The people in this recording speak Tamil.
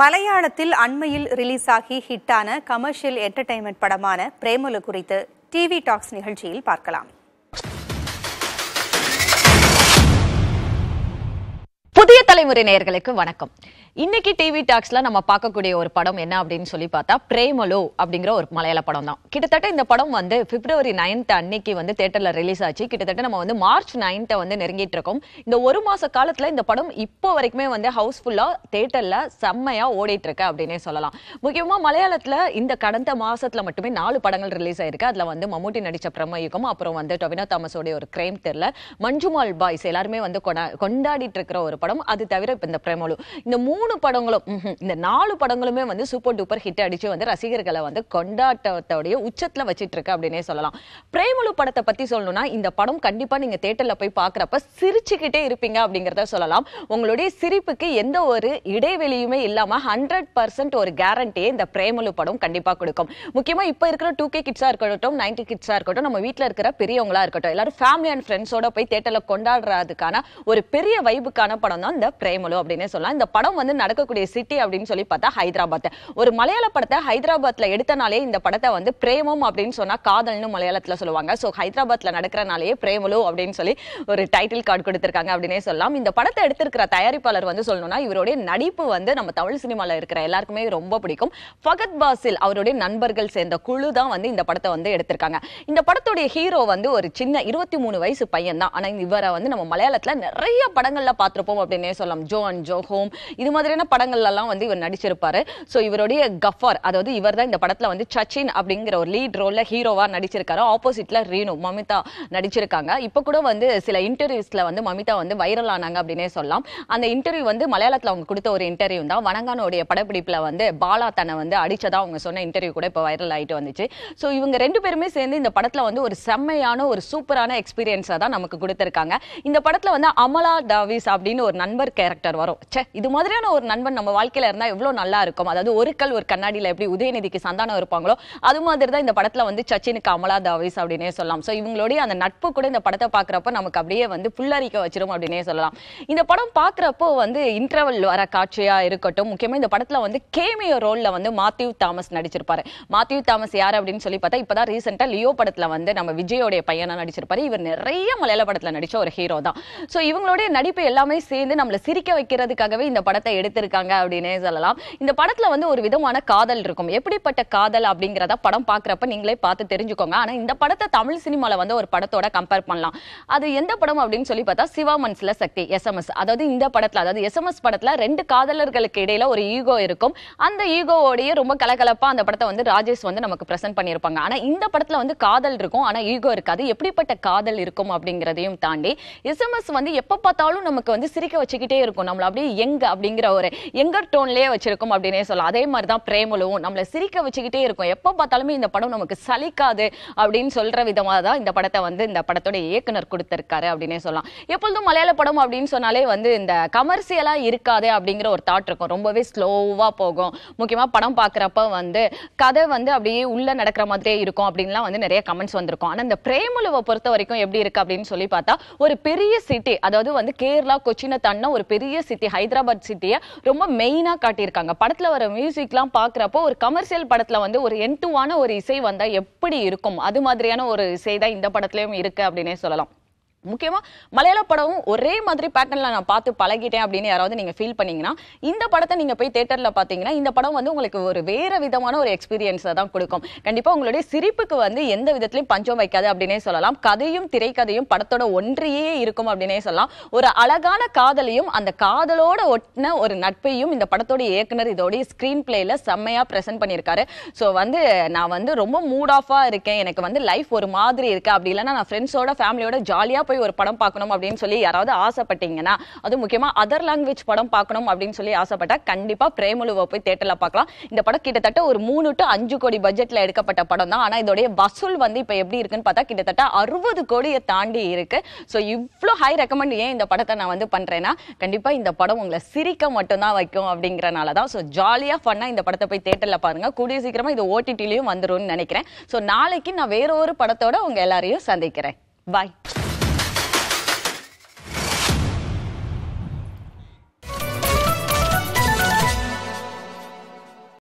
மலையாளத்தில் அண்மையில் ரிலீஸ் ஆகி ஹிட்டான கமர்ஷியல் என்டர்டைன்மெண்ட் படமான பிரேமலு குறித்து டிவி டாக்ஸ் நிகழ்ச்சியில் பார்க்கலாம் மாலைமுறை நேயர்களுக்கு வணக்கம் இன்னைக்கு டிவி டாக்ஸ்ல நம்ம பார்க்கக்கூடிய ஒரு படம் என்ன அப்படின்னு சொல்லி பார்த்தா பிரேமலு அப்படிங்கிற ஒரு மலையாள படம் தான் கிட்டத்தட்ட இந்த படம் வந்து பிப்ரவரி நைன்த் அன்னைக்கு வந்து தேட்டர்ல ரிலீஸ் ஆச்சு கிட்டத்தட்ட நம்ம வந்து மார்ச் நைன்த்தை வந்து நெருங்கிட்டு இருக்கோம் இந்த ஒரு மாச காலத்துல இந்த படம் இப்போ வரைக்குமே வந்து ஹவுஸ்ஃபுல்லா தேட்டர்ல செம்மையா ஓடிட்டு இருக்கு அப்படின்னே சொல்லலாம் முக்கியமா மலையாளத்துல இந்த கடந்த மாசத்துல மட்டுமே நாலு படங்கள் ரிலீஸ் ஆயிருக்கு அதுல வந்து மம்முட்டி நடிச்ச பிரமயுகம் அப்புறம் வந்து டொவினோ தாமஸோடைய ஒரு கிரைம் தெரியல மஞ்சுமால் பாய்ஸ் எல்லாருமே வந்து கொண்டாடிட்டு இருக்கிற ஒரு படம் அது தவிர இப்போ இந்த பிரேமலு இந்த மூணு படங்களும் இந்த நாலு படங்களுமே வந்து சூப்பர் டூப்பர் ஹிட் அடிச்சு வந்து ரசிகர்களை வந்து கொண்டாட்டத்தோடைய உச்சத்தில் வச்சிட்டு இருக்கு அப்படின்னே சொல்லலாம் பிரேமலு படத்தை பற்றி சொல்லணும்னா இந்த படம் கண்டிப்பாக நீங்கள் தேட்டரில் போய் பார்க்குறப்ப சிரிச்சுக்கிட்டே இருப்பீங்க அப்படிங்கிறத சொல்லலாம் உங்களுடைய சிரிப்புக்கு எந்த ஒரு இடைவெளியுமே இல்லாமல் ஹண்ட்ரட் பர்சன்ட் ஒரு கேரண்டியே இந்த பிரேமலு படம் கண்டிப்பாக கொடுக்கும் முக்கியமாக இப்போ இருக்கிற டூ கே கிட்ஸாக இருக்கட்டும் நைன்டி கிட்ஸாக இருக்கட்டும் நம்ம வீட்டில் இருக்கிற பெரியவங்களா இருக்கட்டும் எல்லாரும் ஃபேமிலி அண்ட் ஃப்ரெண்ட்ஸோட போய் தேட்டரில் கொண்டாடுறதுக்கான ஒரு பெரிய வைபுக்கான படம் தான் இந்த பிரேமலு அப்படின்னு சொல்லலாம் இந்த படம் வந்து நடக்கக்கூடிய சிட்டி அப்படின்னு சொல்லி பார்த்தா ஹைதராபாத் ஒரு மலையாள படத்தை ஹைதராபாத்ல எடுத்தனாலே இந்த படத்தை வந்து பிரேமம் அப்படின்னு சொன்னா காதல்னு மலையாளத்துல சொல்லுவாங்க ஸோ ஹைதராபாத்ல நடக்கிறனாலேயே பிரேமலு அப்படின்னு சொல்லி ஒரு டைட்டில் கார்டு கொடுத்திருக்காங்க அப்படின்னு சொல்லலாம் இந்த படத்தை எடுத்திருக்கிற தயாரிப்பாளர் வந்து சொல்லணும்னா இவருடைய நடிப்பு வந்து நம்ம தமிழ் சினிமாவில் இருக்கிற எல்லாருக்குமே ரொம்ப பிடிக்கும் பகத் பாசில் அவருடைய நண்பர்கள் சேர்ந்த குழு தான் வந்து இந்த படத்தை வந்து எடுத்திருக்காங்க இந்த படத்துடைய ஹீரோ வந்து ஒரு சின்ன இருபத்தி மூணு வயசு பையன் தான் ஆனால் இவரை வந்து நம்ம மலையாளத்தில் நிறைய படங்களில் பார்த்துருப்போம் அப்படின்னே சொல்லலாம் ஜோ அண்ட் ஜோ ஹோம் இது மாதிரியான படங்கள்லாம் வந்து இவர் நடிச்சிருப்பாரு ஸோ இவருடைய கஃபார் அதாவது இவர் தான் இந்த படத்தில் வந்து சச்சின் அப்படிங்கிற ஒரு லீட் ரோலில் ஹீரோவாக நடிச்சிருக்காரு ரீனு மமிதா நடிச்சிருக்காங்க இப்போ கூட வந்து சில இன்டர்வியூஸில் வந்து மமிதா வந்து வைரல் ஆனாங்க அப்படின்னே சொல்லலாம் அந்த இன்டர்வியூ வந்து மலையாளத்தில் அவங்க கொடுத்த ஒரு இன்டர்வியூ தான் வணங்கானுடைய படப்பிடிப்பில் வந்து பாலா தன்னை வந்து அடித்ததாக அவங்க சொன்ன இன்டர்வியூ கூட இப்போ வைரல் ஆகிட்டு வந்துச்சு ஸோ இவங்க ரெண்டு பேருமே சேர்ந்து இந்த படத்தில் வந்து ஒரு செம்மையான ஒரு சூப்பரான எக்ஸ்பீரியன்ஸாக தான் நமக்கு கொடுத்துருக்காங்க இந்த படத்தில் வந்து அமலா டாவிஸ் அப்படின்னு ஒரு நண்பர் ஒரு கேரக்டர் வரும் சே இது மாதிரியான ஒரு நண்பன் நம்ம வாழ்க்கையில் இருந்தால் எவ்வளோ நல்லா இருக்கும் அதாவது ஒரு கல் ஒரு கண்ணாடியில் எப்படி உதயநிதிக்கு சந்தானம் இருப்பாங்களோ அது மாதிரி தான் இந்த படத்தில் வந்து சச்சினுக்கு அமலா தாவிஸ் அப்படின்னே சொல்லலாம் ஸோ இவங்களுடைய அந்த நட்பு கூட இந்த படத்தை பார்க்குறப்ப நமக்கு அப்படியே வந்து புல்லரிக்க வச்சிரும் அப்படின்னே சொல்லலாம் இந்த படம் பார்க்குறப்போ வந்து இன்டர்வல் வர காட்சியாக இருக்கட்டும் முக்கியமாக இந்த படத்தில் வந்து கேமியோ ரோலில் வந்து மாத்யூ தாமஸ் நடிச்சிருப்பாரு மாத்யூ தாமஸ் யார் அப்படின்னு சொல்லி பார்த்தா இப்போ தான் ரீசெண்டாக லியோ படத்தில் வந்து நம்ம விஜயோடைய பையனாக நடிச்சிருப்பாரு இவர் நிறைய மலையாள படத்தில் நடித்த ஒரு ஹீரோ தான் ஸோ இவங்களுடைய நடிப்பு எல்லாமே சேர்ந்து நம்மள சிரிக்க வைக்கிறதுக்காகவே இந்த படத்தை எடுத்திருக்காங்க அப்படின்னே சொல்லலாம் இந்த படத்துல வந்து ஒரு விதமான காதல் இருக்கும் எப்படிப்பட்ட காதல் அப்படிங்கிறத படம் பாக்குறப்ப நீங்களே பார்த்து தெரிஞ்சுக்கோங்க ஆனால் இந்த படத்தை தமிழ் சினிமால வந்து ஒரு படத்தோட கம்பேர் பண்ணலாம் அது எந்த படம் அப்படின்னு சொல்லி பார்த்தா சிவா மனசில் சக்தி எஸ்எம்எஸ் அதாவது இந்த படத்தில் அதாவது எஸ்எம்எஸ் படத்தில் ரெண்டு காதலர்களுக்கு இடையில ஒரு ஈகோ இருக்கும் அந்த ஈகோவோடையே ரொம்ப கலகலப்பாக அந்த படத்தை வந்து ராஜேஷ் வந்து நமக்கு ப்ரெசென்ட் பண்ணியிருப்பாங்க ஆனால் இந்த படத்தில் வந்து காதல் இருக்கும் ஆனால் ஈகோ இருக்காது எப்படிப்பட்ட காதல் இருக்கும் அப்படிங்கிறதையும் தாண்டி எஸ்எம்எஸ் வந்து எப்போ பார்த்தாலும் நமக்கு வந்து சிரிக்க வச்சுக்கிட்டு பண்ணிக்கிட்டே இருக்கும் நம்மளை அப்படியே எங்க அப்படிங்கிற ஒரு எங்கர் டோன்லேயே வச்சிருக்கும் அப்படின்னே சொல்லலாம் அதே மாதிரி தான் பிரேமலும் நம்மளை சிரிக்க வச்சுக்கிட்டே இருக்கும் எப்போ பார்த்தாலுமே இந்த படம் நமக்கு சலிக்காது அப்படின்னு சொல்ற விதமாக தான் இந்த படத்தை வந்து இந்த படத்தோட இயக்குனர் கொடுத்துருக்காரு அப்படின்னே சொல்லலாம் எப்பொழுதும் மலையாள படம் அப்படின்னு சொன்னாலே வந்து இந்த கமர்சியலாக இருக்காது அப்படிங்கிற ஒரு தாட் இருக்கும் ரொம்பவே ஸ்லோவாக போகும் முக்கியமாக படம் பார்க்குறப்ப வந்து கதை வந்து அப்படியே உள்ளே நடக்கிற மாதிரியே இருக்கும் அப்படின்லாம் வந்து நிறைய கமெண்ட்ஸ் வந்திருக்கும் ஆனால் இந்த பிரேமலுவை பொறுத்த வரைக்கும் எப்படி இருக்குது அப்படின்னு சொல்லி பார்த்தா ஒரு பெரிய சிட்டி அதாவது வந்து கேரளா கொச்சினை தன்ன ஒரு ஒரு பெரிய சிட்டி ஹைதராபாத் சிட்டியை ரொம்ப மெயினாக காட்டியிருக்காங்க படத்தில் வர மியூசிக்லாம் பார்க்குறப்போ ஒரு கமர்ஷியல் படத்தில் வந்து ஒரு டூவான ஒரு இசை வந்தால் எப்படி இருக்கும் அது மாதிரியான ஒரு இசை தான் இந்த படத்துலேயும் இருக்குது அப்படின்னே சொல்லலாம் முக்கியமாக மலையாள படமும் ஒரே மாதிரி பேட்டர்னில் நான் பார்த்து பழகிட்டேன் அப்படின்னு யாராவது நீங்கள் ஃபீல் பண்ணீங்கன்னா இந்த படத்தை நீங்கள் போய் தேட்டரில் பார்த்தீங்கன்னா இந்த படம் வந்து உங்களுக்கு ஒரு வேறு விதமான ஒரு எக்ஸ்பீரியன்ஸை தான் கொடுக்கும் கண்டிப்பாக உங்களுடைய சிரிப்புக்கு வந்து எந்த விதத்துலையும் பஞ்சம் வைக்காது அப்படின்னே சொல்லலாம் கதையும் திரைக்கதையும் படத்தோட ஒன்றியே இருக்கும் அப்படின்னே சொல்லலாம் ஒரு அழகான காதலையும் அந்த காதலோட ஒட்டின ஒரு நட்பையும் இந்த படத்தோட இயக்குனர் இதோடைய ஸ்க்ரீன் பிளேயில் செம்மையாக ப்ரெசென்ட் பண்ணியிருக்காரு ஸோ வந்து நான் வந்து ரொம்ப மூட் ஆஃபாக இருக்கேன் எனக்கு வந்து லைஃப் ஒரு மாதிரி இருக்குது அப்படி இல்லைன்னா நான் ஃப்ரெண்ட்ஸோட ஃபேமிலியோட ஜாலியாக போய் ஒரு படம் பார்க்கணும் அப்படின்னு சொல்லி யாராவது ஆசைப்பட்டீங்கன்னா அது முக்கியமாக அதர் லாங்குவேஜ் படம் பார்க்கணும் அப்படின்னு சொல்லி ஆசைப்பட்டா கண்டிப்பாக பிரேமலுவை போய் தேட்டரில் பார்க்கலாம் இந்த படம் கிட்டத்தட்ட ஒரு மூணு டு அஞ்சு கோடி பட்ஜெட்டில் எடுக்கப்பட்ட படம் தான் ஆனால் இதோடைய வசூல் வந்து இப்போ எப்படி இருக்குன்னு பார்த்தா கிட்டத்தட்ட அறுபது கோடியை தாண்டி இருக்கு ஸோ இவ்வளோ ஹை ரெக்கமெண்ட் ஏன் இந்த படத்தை நான் வந்து பண்ணுறேன்னா கண்டிப்பாக இந்த படம் உங்களை சிரிக்க மட்டும்தான் வைக்கும் அப்படிங்கிறனால தான் ஸோ ஜாலியாக ஃபன்னாக இந்த படத்தை போய் தேட்டரில் பாருங்க கூடிய சீக்கிரமாக இது ஓடிடிலையும் வந்துடும் நினைக்கிறேன் ஸோ நாளைக்கு நான் வேற ஒரு படத்தோட உங்கள் எல்லாரையும் சந்திக்கிறேன் பாய்